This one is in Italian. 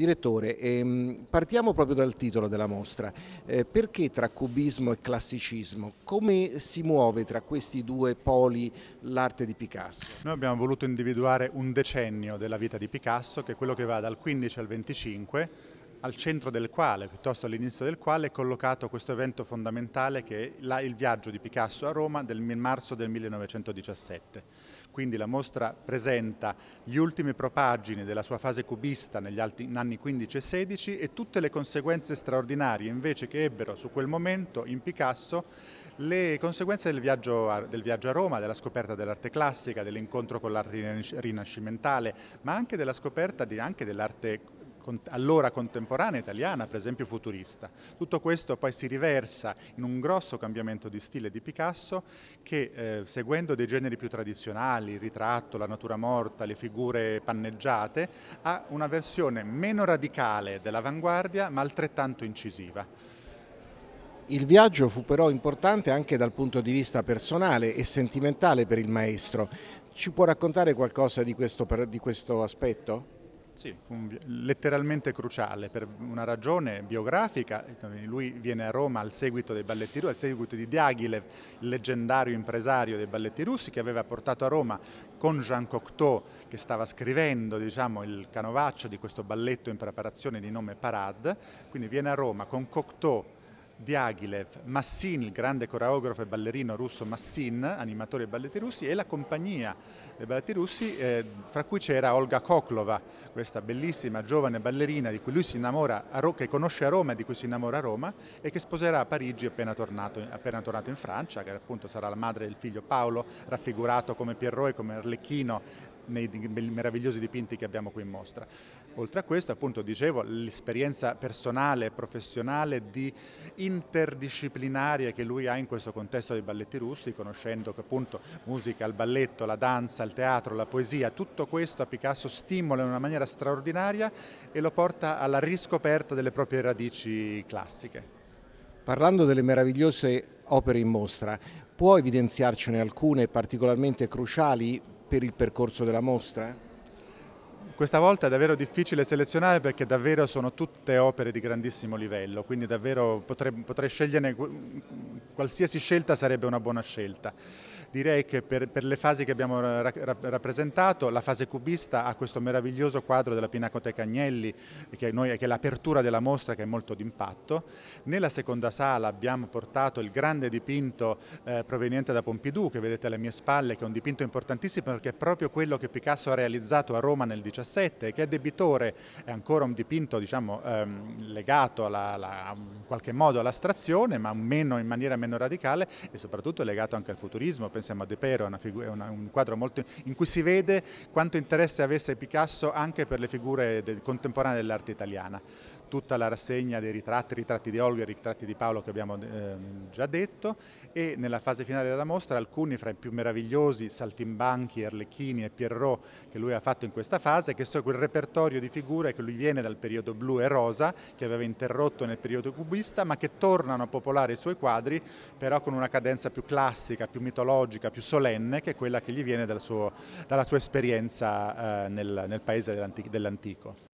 Direttore, ehm, partiamo proprio dal titolo della mostra. Eh, perché tra cubismo e classicismo? Come si muove tra questi due poli l'arte di Picasso? Noi abbiamo voluto individuare un decennio della vita di Picasso, che è quello che va dal 15 al 25, al centro del quale, piuttosto all'inizio del quale, è collocato questo evento fondamentale che è il viaggio di Picasso a Roma del marzo del 1917. Quindi la mostra presenta gli ultimi propaggini della sua fase cubista negli anni 15 e 16 e tutte le conseguenze straordinarie invece che ebbero su quel momento in Picasso le conseguenze del viaggio, a, del viaggio a Roma, della scoperta dell'arte classica, dell'incontro con l'arte rinascimentale, ma anche della scoperta di, anche dell'arte allora contemporanea italiana, per esempio futurista. Tutto questo poi si riversa in un grosso cambiamento di stile di Picasso che eh, seguendo dei generi più tradizionali, il ritratto, la natura morta, le figure panneggiate, ha una versione meno radicale dell'avanguardia ma altrettanto incisiva. Il viaggio fu però importante anche dal punto di vista personale e sentimentale per il maestro. Ci può raccontare qualcosa di questo, di questo aspetto? Sì, fu un, letteralmente cruciale per una ragione biografica. Lui viene a Roma al seguito dei balletti russi, al seguito di Diaghilev, il leggendario impresario dei balletti russi, che aveva portato a Roma con Jean Cocteau, che stava scrivendo diciamo, il canovaccio di questo balletto in preparazione di nome Parade. Quindi viene a Roma con Cocteau di Agilev, Massin, il grande coreografo e ballerino russo Massin, animatore dei balletti russi, e la compagnia dei balletti russi, eh, fra cui c'era Olga Koklova, questa bellissima giovane ballerina di cui lui si innamora che conosce a Roma e di cui si innamora a Roma e che sposerà a Parigi appena tornato, appena tornato in Francia, che appunto sarà la madre del figlio Paolo, raffigurato come Pierrot e come Arlecchino nei meravigliosi dipinti che abbiamo qui in mostra. Oltre a questo, appunto, dicevo, l'esperienza personale e professionale di interdisciplinaria che lui ha in questo contesto dei balletti russi, conoscendo che appunto musica, il balletto, la danza, il teatro, la poesia, tutto questo a Picasso stimola in una maniera straordinaria e lo porta alla riscoperta delle proprie radici classiche. Parlando delle meravigliose opere in mostra, può evidenziarcene alcune particolarmente cruciali per il percorso della mostra? Questa volta è davvero difficile selezionare perché davvero sono tutte opere di grandissimo livello, quindi davvero potrei, potrei sceglierne, qualsiasi scelta sarebbe una buona scelta. Direi che per, per le fasi che abbiamo ra rappresentato, la fase cubista ha questo meraviglioso quadro della Pinacoteca Agnelli, che, noi, che è l'apertura della mostra che è molto d'impatto. Nella seconda sala abbiamo portato il grande dipinto eh, proveniente da Pompidou, che vedete alle mie spalle, che è un dipinto importantissimo perché è proprio quello che Picasso ha realizzato a Roma nel 17, che è debitore, è ancora un dipinto diciamo, ehm, legato alla, alla, in qualche modo all'astrazione, ma meno, in maniera meno radicale e soprattutto legato anche al futurismo pensiamo a De Pero, è, figura, una, un quadro molto, in cui si vede quanto interesse avesse Picasso anche per le figure del, contemporanee dell'arte italiana tutta la rassegna dei ritratti, ritratti di Olga, e ritratti di Paolo che abbiamo ehm, già detto e nella fase finale della mostra alcuni fra i più meravigliosi saltimbanchi, Arlecchini e Pierrot che lui ha fatto in questa fase che sono quel repertorio di figure che lui viene dal periodo blu e rosa che aveva interrotto nel periodo cubista ma che tornano a popolare i suoi quadri però con una cadenza più classica, più mitologica, più solenne che è quella che gli viene dal suo, dalla sua esperienza eh, nel, nel paese dell'antico.